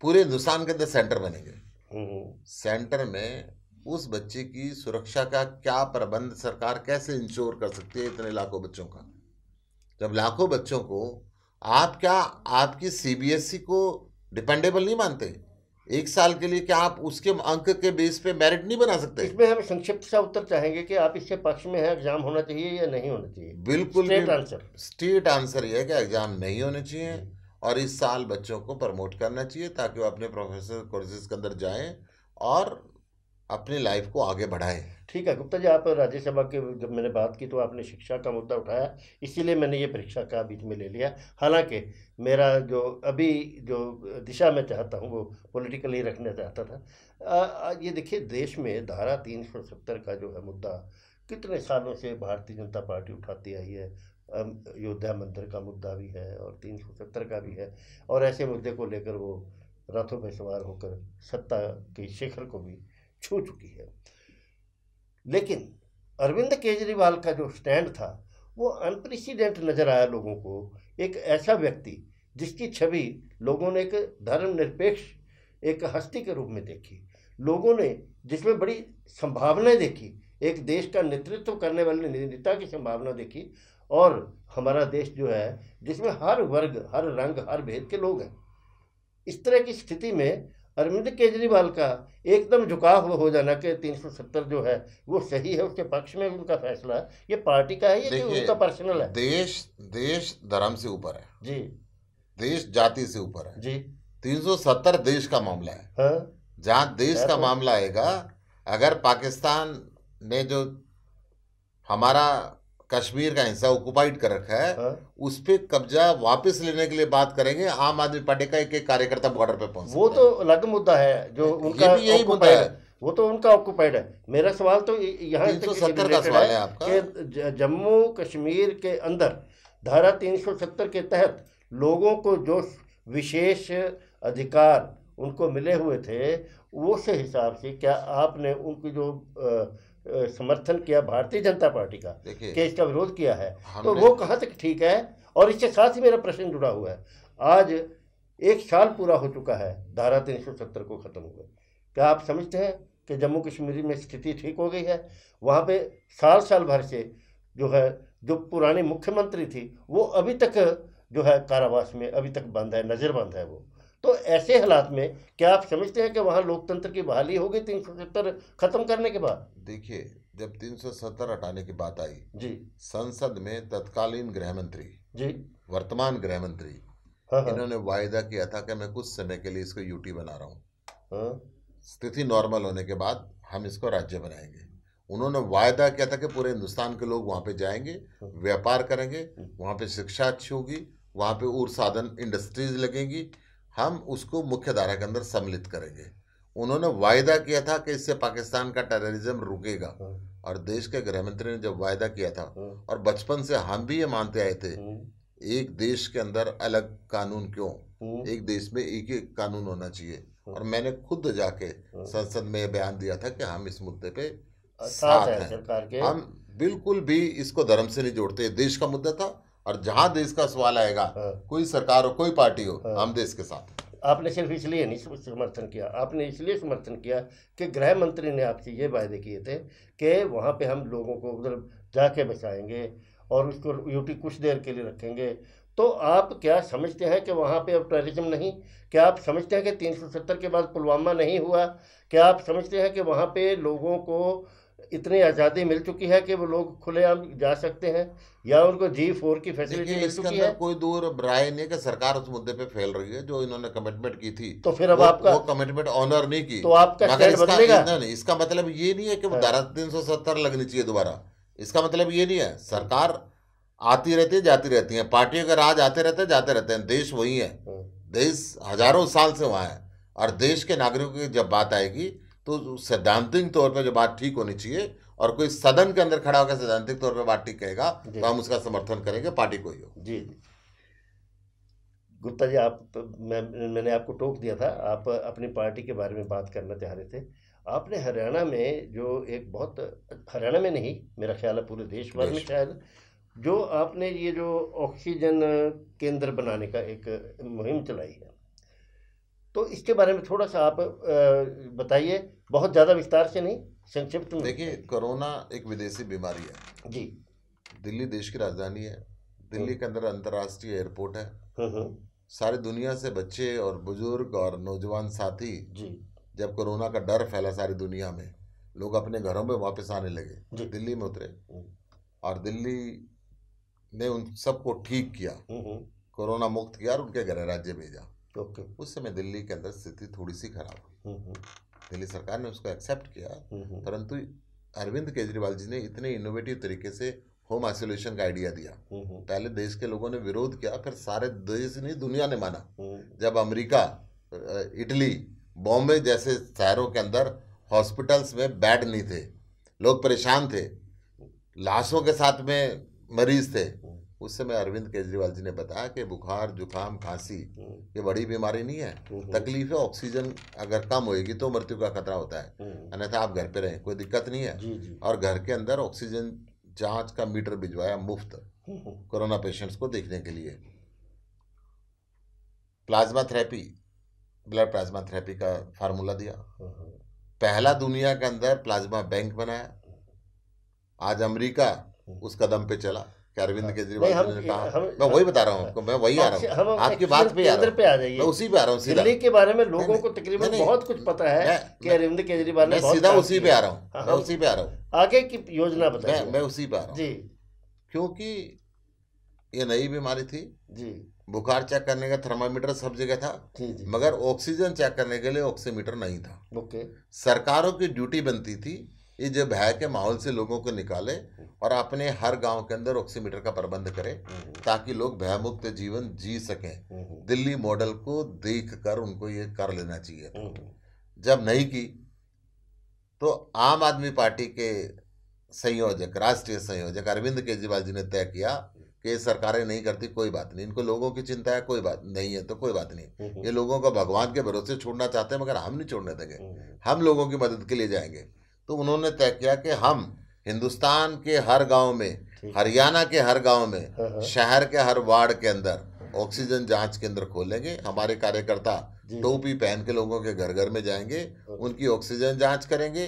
पूरे हिंदुस्तान के अंदर सेंटर बनेंगे सेंटर में उस बच्चे की सुरक्षा का क्या प्रबंध सरकार कैसे इंश्योर कर सकती है इतने लाखों बच्चों का जब लाखों बच्चों को आप क्या आपकी सीबीएसई e को डिपेंडेबल नहीं मानते एक साल के लिए क्या आप उसके अंक के बेस पे मेरिट नहीं बना सकते इसमें हम संक्षिप्त सा उत्तर चाहेंगे कि आप इसके पक्ष में है एग्जाम होना चाहिए या नहीं होना चाहिए बिल्कुल स्ट्रेट आंसर स्ट्रेट आंसर यह है कि एग्जाम नहीं होने चाहिए और इस साल बच्चों को प्रमोट करना चाहिए ताकि वो अपने प्रोफेसर कोर्सेज के अंदर जाए और अपने लाइफ को आगे बढ़ाएं ठीक है गुप्ता जी आप राज्यसभा के जब मैंने बात की तो आपने शिक्षा का मुद्दा उठाया इसीलिए मैंने ये परीक्षा का बीच में ले लिया हालांकि मेरा जो अभी जो दिशा में चाहता हूँ वो पॉलिटिकली रखना चाहता था आ, ये देखिए देश में धारा तीन सौ सत्तर का जो है मुद्दा कितने सालों से भारतीय जनता पार्टी उठाती आई है अयोध्या मंदिर का मुद्दा भी है और तीन सौ सत्तर का भी है और ऐसे मुद्दे को लेकर वो रथों पर सवार होकर सत्ता के शिखर को भी छू चुकी है लेकिन अरविंद केजरीवाल का जो स्टैंड था वो अनप्रेसिडेंट नजर आया लोगों को एक ऐसा व्यक्ति जिसकी छवि लोगों ने एक धर्मनिरपेक्ष एक हस्ती के रूप में देखी लोगों ने जिसमें बड़ी संभावनाएं देखी एक देश का नेतृत्व करने वाले नेता की संभावना देखी और हमारा देश जो है जिसमें हर वर्ग हर रंग हर भेद के लोग हैं इस तरह की स्थिति में अरविंद केजरीवाल का एकदम झुकाव हो जाना कि 370 जो है वो सही है उसके पक्ष में उनका फैसला ये पार्टी का है या उनका पर्सनल है देश देश धर्म से ऊपर है जी देश जाति से ऊपर है जी 370 देश का मामला है हाँ। जहाँ देश का तो? मामला आएगा अगर पाकिस्तान ने जो हमारा कश्मीर का हिस्सा ऑक्युपाइड कर रखा है हाँ। उस पर कब्जा वापस लेने के लिए बात करेंगे आम आदमी पार्टी का एक एक कार्यकर्ता बॉर्डर पे पहुंच वो तो अलग मुद्दा है जो उनका भी यही मुद्दा है वो तो उनका ऑक्युपाइड है मेरा सवाल तो यहाँ तो सत्तर का सवाल है आपका जम्मू कश्मीर के अंदर धारा तीन के तहत लोगों को जो विशेष अधिकार उनको मिले हुए थे उस हिसाब से क्या आपने उनकी जो आ, समर्थन किया भारतीय जनता पार्टी का कि इसका विरोध किया है तो वो कहाँ तक ठीक है और इसके साथ ही मेरा प्रश्न जुड़ा हुआ है आज एक साल पूरा हो चुका है धारा तीन सौ सत्तर को ख़त्म हुए क्या आप समझते हैं कि जम्मू कश्मीर में स्थिति ठीक हो गई है वहाँ पे साल साल भर से जो है जो पुरानी मुख्यमंत्री थी वो अभी तक जो है कारावास में अभी तक बंद है नज़रबंद है वो तो ऐसे हालात में क्या आप समझते हैं कि वहाँ लोकतंत्र की बहाली होगी तीन सौ सत्तर खत्म करने के बाद देखिए जब तीन सौ सत्तर हटाने की बात आई जी संसद में तत्कालीन गृह मंत्री जी वर्तमान गृह मंत्री हाँ, हाँ। इन्होंने वायदा किया था कि मैं कुछ समय के लिए इसको यूटी बना रहा हूँ हाँ। स्थिति नॉर्मल होने के बाद हम इसको राज्य बनाएंगे उन्होंने वायदा किया था कि पूरे हिंदुस्तान के लोग वहाँ पे जाएंगे हाँ। व्यापार करेंगे हाँ। वहाँ पे शिक्षा अच्छी होगी वहाँ पे और साधन इंडस्ट्रीज लगेंगी हम उसको मुख्य धारा के अंदर सम्मिलित करेंगे उन्होंने वायदा किया था कि इससे पाकिस्तान का टेररिज्म रुकेगा हाँ। और देश के गृहमंत्री ने जब वायदा किया था हाँ। और बचपन से हम भी ये मानते आए थे हाँ। एक देश के अंदर अलग कानून क्यों एक देश में एक एक कानून होना चाहिए और मैंने खुद जाके संसद में यह बयान दिया था कि हम इस मुद्दे पे साथ हैं हम बिल्कुल भी इसको धर्म से नहीं जोड़ते देश का मुद्दा था और जहां देश का सवाल आएगा हाँ। कोई सरकार हो कोई पार्टी हो हाँ। हम देश के साथ आपने सिर्फ इसलिए नहीं समर्थन किया आपने इसलिए समर्थन किया कि गृह मंत्री ने आपसे ये वायदे किए थे कि वहाँ पे हम लोगों को उधर जाके बचाएंगे और उसको यूटी कुछ देर के लिए रखेंगे तो आप क्या समझते हैं कि वहाँ पे अब टेररिज्म नहीं क्या आप समझते हैं कि 370 के बाद पुलवामा नहीं हुआ क्या आप समझते हैं कि वहाँ पे लोगों को इतनी आज़ादी मिल चुकी है कि वो लोग खुलेआम जा सकते हैं या उनको जी फोर की फैसिलिटी मिल चुकी है कोई दूर राय नहीं है कि सरकार उस मुद्दे पे फैल रही है जो इन्होंने कमिटमेंट की थी तो फिर अब वो, आपका वो कमिटमेंट ऑनर नहीं की तो आपका मगर इसका, बदलेगा नहीं इसका मतलब ये नहीं है कि वो धारा हाँ। तीन सौ सत्तर लगनी चाहिए दोबारा इसका मतलब ये नहीं है सरकार आती रहती है जाती रहती है पार्टियों के राज आते रहते हैं जाते रहते हैं देश वही है हाँ। देश हजारों साल से वहाँ है और देश के नागरिकों की जब बात आएगी तो सैद्धांतिक तौर पर जो बात ठीक होनी चाहिए और कोई सदन के अंदर खड़ा होकर सैद्धांतिक तौर पर बात ठीक कहेगा तो हम उसका समर्थन करेंगे पार्टी को ही हो जी जी गुप्ता जी आप मैं मैंने आपको टोक दिया था आप अपनी पार्टी के बारे में बात करना चाह रहे थे आपने हरियाणा में जो एक बहुत हरियाणा में नहीं मेरा ख्याल है पूरे देश भर में शायद जो आपने ये जो ऑक्सीजन केंद्र बनाने का एक मुहिम चलाई है तो इसके बारे में थोड़ा सा आप बताइए बहुत ज़्यादा विस्तार से नहीं संक्षिप्त में देखिए कोरोना एक विदेशी बीमारी है जी दिल्ली देश की राजधानी है दिल्ली हम्म। के अंदर अंतर्राष्ट्रीय एयरपोर्ट है हम्म, हम्म। सारी दुनिया से बच्चे और बुजुर्ग और नौजवान साथी जी जब कोरोना का डर फैला सारी दुनिया में लोग अपने घरों में वापस आने लगे दिल्ली में उतरे और दिल्ली ने उन सबको ठीक किया कोरोना मुक्त किया और उनके गृह राज्य भेजा ओके उस समय दिल्ली के अंदर स्थिति थोड़ी सी खराब हुई हम्म, हम्म। दिल्ली सरकार ने उसको एक्सेप्ट किया हम्म, परंतु अरविंद केजरीवाल जी ने इतने इनोवेटिव तरीके से होम आइसोलेशन का आइडिया दिया पहले देश के लोगों ने विरोध किया फिर सारे देश ने दुनिया ने माना जब अमेरिका इटली बॉम्बे जैसे शहरों के अंदर हॉस्पिटल्स में बेड नहीं थे लोग परेशान थे लाशों के साथ में मरीज थे उस समय अरविंद केजरीवाल जी ने बताया कि बुखार जुकाम खांसी ये बड़ी बीमारी नहीं है हम्म, हम्म। तकलीफ है ऑक्सीजन अगर कम होगी तो मृत्यु का खतरा होता है हम्म। अन्यथा आप घर पे रहें कोई दिक्कत नहीं है जी जी। और घर के अंदर ऑक्सीजन जांच का मीटर भिजवाया मुफ्त कोरोना पेशेंट्स को देखने के लिए plasma therapy blood plasma therapy का फार्मूला दिया पहला दुनिया के अंदर प्लाज्मा बैंक बनाया आज अमरीका उस कदम पे चला कि अरविंद हाँ। केजरीवाल ने कहा मैं वही बता रहा हूँ आपको मैं वही आ रहा हूँ आपकी बात पे आ रहा हूँ मैं उसी पे आ रहा हूँ सीधा के बारे में लोगों को तकरीबन बहुत कुछ पता है कि अरविंद केजरीवाल ने सीधा उसी पे आ रहा हूँ हाँ, हाँ। मैं उसी पे आ रहा हूँ आगे की योजना बताइए मैं उसी पे आ रहा हूँ जी क्योंकि ये नई बीमारी थी जी बुखार चेक करने का थर्मामीटर सब जगह था जी जी। मगर ऑक्सीजन चेक करने के लिए ऑक्सीमीटर नहीं था ओके सरकारों की ड्यूटी बनती थी ये जो भय के माहौल से लोगों को निकाले और अपने हर गांव के अंदर ऑक्सीमीटर का प्रबंध करें हम्म। ताकि लोग भयमुक्त जीवन जी सकें हम्म। दिल्ली मॉडल को देख कर उनको ये कर लेना चाहिए हम्म। जब नहीं की तो आम आदमी पार्टी के संयोजक राष्ट्रीय संयोजक अरविंद केजरीवाल जी ने तय किया कि सरकारें नहीं करती कोई बात नहीं इनको लोगों की चिंता है कोई बात नहीं है तो कोई बात नहीं ये लोगों को भगवान के भरोसे छोड़ना चाहते हैं मगर हम नहीं छोड़ने देंगे हम लोगों की मदद के लिए जाएंगे तो उन्होंने तय किया कि हम हिंदुस्तान के हर गांव में हरियाणा के हर गांव में हाँ, हाँ। शहर के हर वार्ड के अंदर ऑक्सीजन जांच केंद्र खोलेंगे हमारे कार्यकर्ता टोपी पहन के लोगों के घर घर में जाएंगे उनकी ऑक्सीजन जांच करेंगे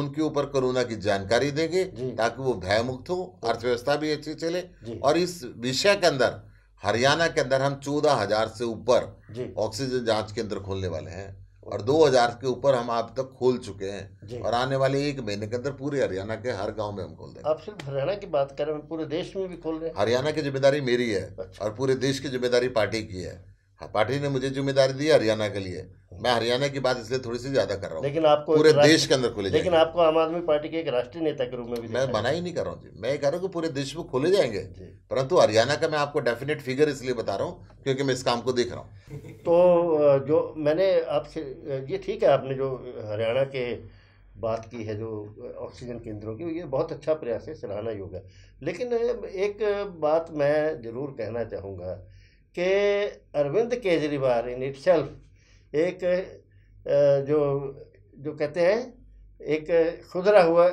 उनके ऊपर कोरोना की जानकारी देंगे ताकि वो भयमुक्त हो अर्थव्यवस्था भी अच्छी चले और इस विषय के अंदर हरियाणा के अंदर हम चौदह हजार से ऊपर ऑक्सीजन जांच केंद्र खोलने वाले हैं और 2000 के ऊपर हम आप तक खोल चुके हैं और आने वाले एक महीने के अंदर पूरे हरियाणा के हर गांव में हम खोल देंगे आप सिर्फ हरियाणा की बात कर रहे हैं पूरे देश में भी खोल रहे हैं हरियाणा की जिम्मेदारी मेरी है अच्छा। और पूरे देश की जिम्मेदारी पार्टी की है हाँ, पार्टी ने मुझे जिम्मेदारी दी हरियाणा के लिए मैं हरियाणा की बात इसलिए थोड़ी सी ज्यादा कर रहा हूँ लेकिन आपको पूरे देश के अंदर खुले लेकिन आपको आम आदमी पार्टी के एक राष्ट्रीय नेता के रूप में भी मैं मना ही नहीं कर रहा हूँ जी मैं ये कह रहा हूँ कि पूरे देश में खुले जाएंगे परंतु हरियाणा का मैं आपको डेफिनेट फिगर इसलिए बता रहा हूँ क्योंकि मैं इस काम को देख रहा हूँ तो जो मैंने आपसे ये ठीक है आपने जो हरियाणा के बात की है जो ऑक्सीजन केंद्रों की ये बहुत अच्छा प्रयास है सराहना है लेकिन एक बात मैं ज़रूर कहना चाहूँगा के अरविंद केजरीवाल इन इट एक जो जो कहते हैं एक खुदरा हुआ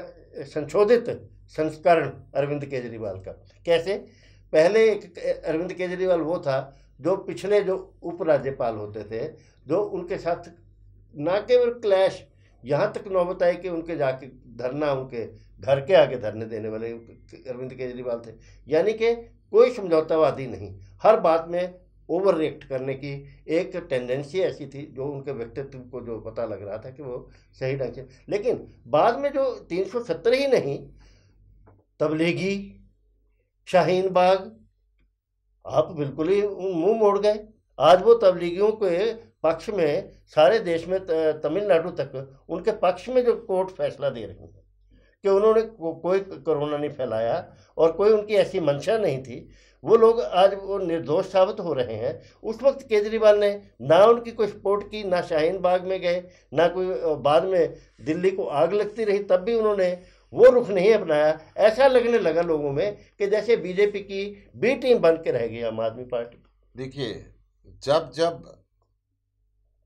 संशोधित संस्करण अरविंद केजरीवाल का कैसे पहले एक अरविंद केजरीवाल वो था जो पिछले जो उपराज्यपाल होते थे जो उनके साथ ना केवल क्लैश यहाँ तक नौबत आई कि उनके जाके धरना उनके घर के आगे धरने देने वाले अरविंद केजरीवाल थे यानी कि कोई समझौतावादी नहीं हर बात में ओवर रिएक्ट करने की एक टेंडेंसी ऐसी थी जो उनके व्यक्तित्व को जो पता लग रहा था कि वो सही ढंग से लेकिन बाद में जो 370 ही नहीं तबलीगी शाहीन बाग आप बिल्कुल ही मुंह मोड़ गए आज वो तबलीगियों के पक्ष में सारे देश में तमिलनाडु तक उनके पक्ष में जो कोर्ट फैसला दे रही है कि उन्होंने को, कोई कोरोना नहीं फैलाया और कोई उनकी ऐसी मंशा नहीं थी वो लोग आज वो निर्दोष साबित हो रहे हैं उस वक्त केजरीवाल ने ना उनकी कोई सपोर्ट की ना शाहीन बाग में गए ना कोई बाद में दिल्ली को आग लगती रही तब भी उन्होंने वो रुख नहीं अपनाया ऐसा लगने लगा लोगों में कि जैसे बीजेपी की बी टीम बन के रह गई आम आदमी पार्टी देखिए जब जब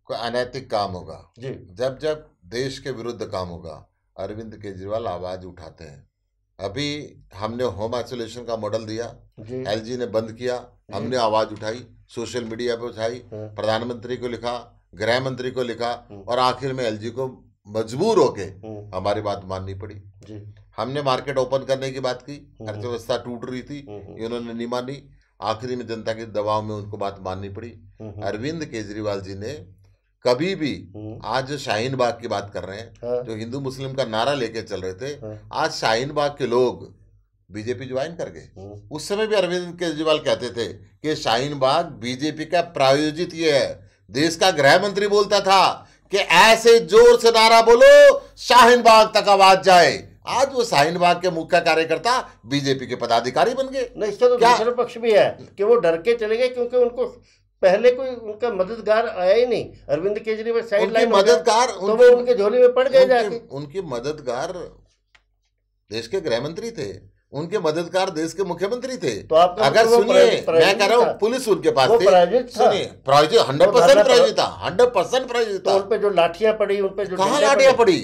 कोई अनैतिक काम होगा जी जब जब देश के विरुद्ध काम होगा अरविंद केजरीवाल आवाज उठाते हैं अभी हमने होम आइसोलेशन का मॉडल दिया एलजी ने बंद किया हमने आवाज उठाई सोशल मीडिया पे उठाई हाँ। प्रधानमंत्री को लिखा गृह मंत्री को लिखा हाँ। और आखिर में एलजी को मजबूर होके हाँ। हमारी बात माननी पड़ी हमने मार्केट ओपन करने की बात की अर्थव्यवस्था टूट रही थी इन्होंने नहीं मानी आखिरी में जनता के दबाव में उनको बात माननी पड़ी अरविंद केजरीवाल जी ने कभी भी हम्म। आज जो शाहीन बाग की बात कर रहे हैं हाँ। जो हिंदू मुस्लिम का नारा लेके चल रहे थे हाँ। आज शाहीन बाग के लोग बीजेपी ज्वाइन कर गए हम्म। उस समय भी अरविंद केजरीवाल कहते थे कि शाहीन बाग बीजेपी का प्रायोजित ये है देश का गृह मंत्री बोलता था कि ऐसे जोर से नारा बोलो शाहीन बाग तक आवाज जाए आज वो शाहीन बाग के मुख्य कार्यकर्ता बीजेपी के पदाधिकारी बन गए नहीं इसका तो दूसरा पक्ष भी है कि वो डर के चले गए क्योंकि उनको पहले कोई उनका मददगार आया ही नहीं अरविंद केजरीवाल साइड लाइन मददगार तो वो उनके झोली में पड़ गए जाके उनके मददगार देश के गृह मंत्री थे उनके मददगार देश के मुख्यमंत्री थे तो आप मतलब अगर सुनिए मैं कह रहा हूँ पुलिस उनके पास थी सुनिए हंड्रेड परसेंट प्रायोजित था हंड्रेड परसेंट प्रायोजित तो उन पर जो लाठियां पड़ी उन जो कहा लाठियां पड़ी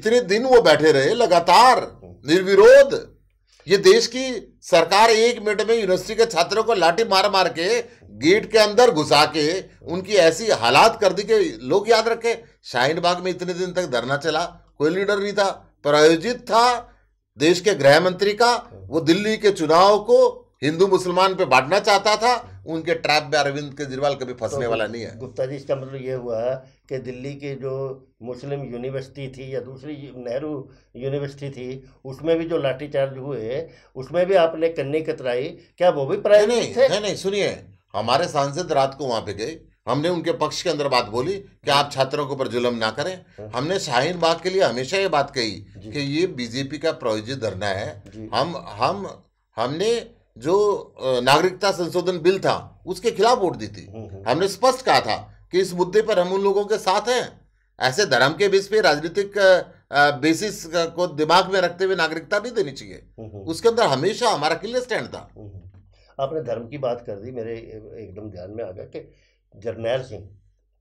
इतने दिन वो बैठे रहे लगातार निर्विरोध ये देश की सरकार एक मिनट में यूनिवर्सिटी के छात्रों को लाठी मार मार के गेट के अंदर घुसा के उनकी ऐसी हालात कर दी कि लोग याद रखे शाहीन बाग में इतने दिन तक धरना चला कोई लीडर नहीं था प्रायोजित था देश के गृह मंत्री का वो दिल्ली के चुनाव को हिंदू मुसलमान पे बांटना चाहता था उनके ट्रैप में अरविंद केजरीवाल कभी तो फंसने तो वाला नहीं है गुप्ता जी इसका मतलब ये हुआ कि दिल्ली की जो मुस्लिम यूनिवर्सिटी थी या दूसरी नेहरू यूनिवर्सिटी थी उसमें भी जो लाठीचार्ज हुए उसमें भी आपने कन्नी कतराई क्या वो भी प्राय नहीं नहीं, नहीं सुनिए हमारे सांसद रात को वहाँ पे गए हमने उनके पक्ष के अंदर बात बोली कि आप छात्रों के ऊपर जुलम ना करें हाँ। हमने शाहीन बाग के लिए हमेशा ये बात कही कि ये बीजेपी का प्रायोजित धरना है हम हम हमने जो नागरिकता संशोधन बिल था उसके खिलाफ वोट दी थी हम्म, हम्म। हमने स्पष्ट कहा था कि इस मुद्दे पर हम उन लोगों के साथ हैं ऐसे धर्म के बेस पे राजनीतिक बेसिस को दिमाग में रखते हुए नागरिकता नहीं देनी चाहिए हम्म, उसके अंदर हमेशा हमारा क्लियर स्टैंड था आपने धर्म की बात कर दी मेरे एकदम ध्यान में आ गया कि जरनैल सिंह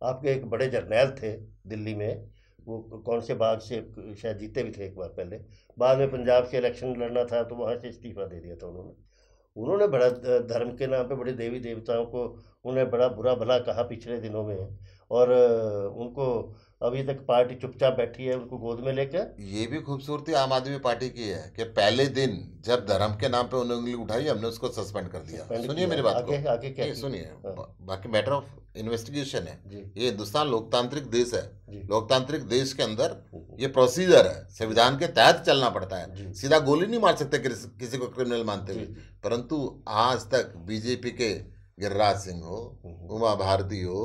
आपके एक बड़े जरनैल थे दिल्ली में वो कौन से बाग से शायद जीते भी थे एक बार पहले बाद में पंजाब से इलेक्शन लड़ना था तो वहाँ से इस्तीफा दे दिया था उन्होंने उन्होंने बड़ा धर्म के नाम पे बड़े देवी देवताओं को उन्हें बड़ा बुरा भला कहा पिछले दिनों में और उनको अभी तक पार्टी चुपचाप बैठी है उनको गोद में लेकर ये भी खूबसूरती आम आदमी पार्टी की है कि पहले दिन जब धर्म के नाम पे उन्होंने उंगली उठाई हमने उसको सस्पेंड कर दिया सुनिए मेरी बात आगे, को आगे क्या सुनिए हाँ। बाकी मैटर ऑफ इन्वेस्टिगेशन है ये हिंदुस्तान लोकतांत्रिक देश है लोकतांत्रिक देश के अंदर ये प्रोसीजर है संविधान के तहत चलना पड़ता है सीधा गोली नहीं मार सकते किसी को क्रिमिनल मानते हुए परंतु आज तक बीजेपी के गिरिराज सिंह हो हम्म। उमा भारती हो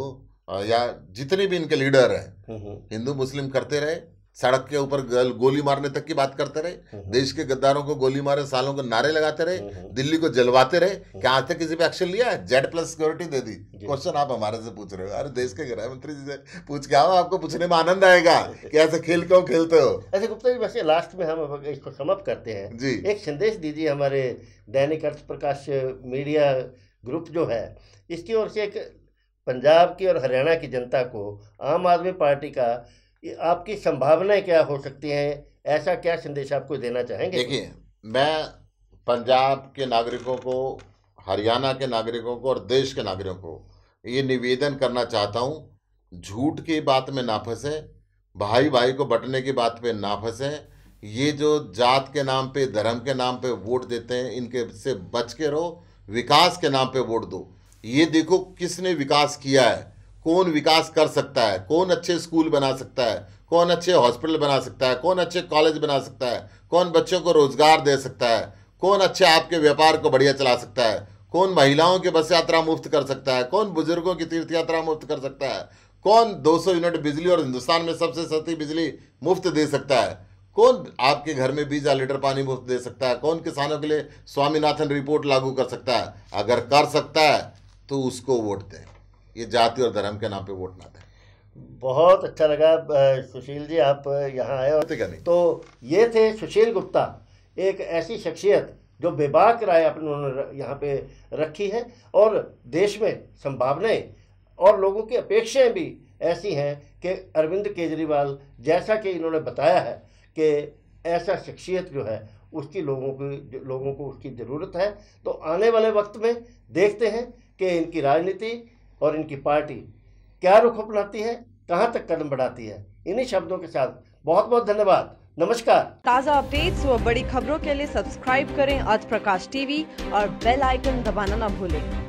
या जितने भी इनके लीडर हैं हम्म, हम्म। हिंदू मुस्लिम करते रहे सड़क के ऊपर गोली मारने तक की बात करते रहे हम्म, देश के गद्दारों को गोली मारे सालों को नारे लगाते रहे दिल्ली को जलवाते रहे क्या आज तक किसी पे एक्शन लिया है जेड प्लस सिक्योरिटी दे दी क्वेश्चन आप हमारे से पूछ रहे हो अरे देश के गृह मंत्री जी से पूछ के आओ आपको पूछने में आनंद आएगा कि ऐसे खेल क्यों खेलते हो ऐसे अच्छा, गुप्ता जी वैसे लास्ट में हम इसको समाप्त करते हैं जी एक संदेश दीजिए हमारे दैनिक अर्थ प्रकाश मीडिया ग्रुप जो है इसकी ओर से एक पंजाब की और हरियाणा की जनता को आम आदमी पार्टी का आपकी संभावनाएं क्या हो सकती हैं ऐसा क्या संदेश आपको देना चाहेंगे देखिए मैं पंजाब के नागरिकों को हरियाणा के नागरिकों को और देश के नागरिकों को ये निवेदन करना चाहता हूँ झूठ की बात में ना फंसे भाई भाई को बटने की बात पे ना फंसे ये जो जात के नाम पे धर्म के नाम पे वोट देते हैं इनके से बच के रहो विकास के नाम पे वोट दो ये देखो किसने विकास किया है कौन विकास कर सकता है कौन अच्छे स्कूल बना सकता है कौन अच्छे हॉस्पिटल बना सकता है कौन अच्छे कॉलेज बना सकता है कौन बच्चों को रोजगार दे सकता है कौन अच्छे आपके व्यापार को बढ़िया चला सकता है कौन महिलाओं की बस यात्रा मुफ्त कर सकता है कौन बुजुर्गों की तीर्थ यात्रा मुफ्त कर सकता है कौन 200 यूनिट बिजली और हिंदुस्तान में सबसे सस्ती बिजली मुफ्त दे सकता है कौन आपके घर में बीस हज़ार लीटर पानी मुफ्त दे सकता है कौन किसानों के लिए स्वामीनाथन रिपोर्ट लागू कर सकता है अगर कर सकता है तो उसको वोट दें ये जाति और धर्म के नाम पे वोट ना दें बहुत अच्छा लगा सुशील जी आप यहाँ आए और तो ये थे सुशील गुप्ता एक ऐसी शख्सियत जो बेबाक राय अपने उन्होंने यहाँ पे रखी है और देश में संभावनाएं और लोगों की अपेक्षाएं भी ऐसी हैं कि अरविंद केजरीवाल जैसा कि इन्होंने बताया है कि ऐसा शख्सियत जो है उसकी लोगों की लोगों को उसकी ज़रूरत है तो आने वाले वक्त में देखते हैं कि इनकी राजनीति और इनकी पार्टी क्या रुख अपनाती है कहाँ तक कदम बढ़ाती है इन्हीं शब्दों के साथ बहुत बहुत धन्यवाद नमस्कार ताज़ा अपडेट्स व बड़ी खबरों के लिए सब्सक्राइब करें आज प्रकाश टीवी और बेल आइकन दबाना न भूलें